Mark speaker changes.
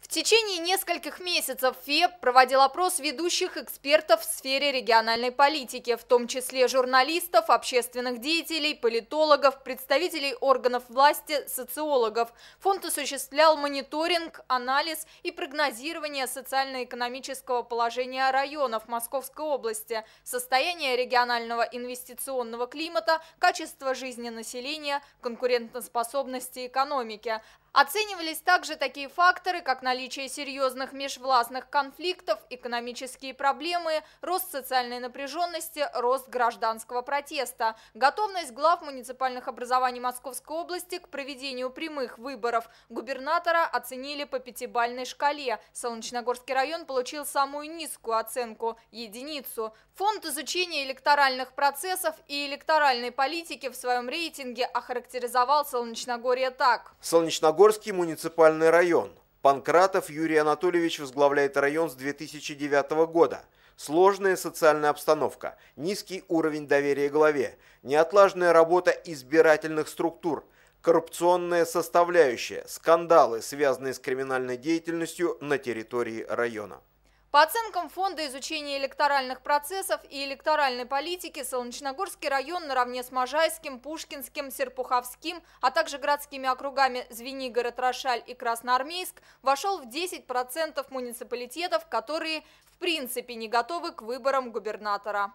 Speaker 1: В течение нескольких месяцев ФЕБ проводил опрос ведущих экспертов в сфере региональной политики, в том числе журналистов, общественных деятелей, политологов, представителей органов власти, социологов. Фонд осуществлял мониторинг, анализ и прогнозирование социально-экономического положения районов Московской области, состояние регионального инвестиционного климата, качество жизни населения, конкурентоспособности экономики – Оценивались также такие факторы, как наличие серьезных межвластных конфликтов, экономические проблемы, рост социальной напряженности, рост гражданского протеста, готовность глав муниципальных образований Московской области к проведению прямых выборов. Губернатора оценили по пятибальной шкале. Солнечногорский район получил самую низкую оценку – единицу. Фонд изучения электоральных процессов и электоральной политики в своем рейтинге охарактеризовал Солнечногорье так.
Speaker 2: Солнечногорье Углегорский муниципальный район. Панкратов Юрий Анатольевич возглавляет район с 2009 года. Сложная социальная обстановка, низкий уровень доверия главе, неотлажная работа избирательных структур, коррупционная составляющая, скандалы, связанные с криминальной деятельностью на территории района.
Speaker 1: По оценкам Фонда изучения электоральных процессов и электоральной политики, Солнечногорский район наравне с Можайским, Пушкинским, Серпуховским, а также городскими округами Звенигород, Рошаль и Красноармейск вошел в 10% муниципалитетов, которые в принципе не готовы к выборам губернатора.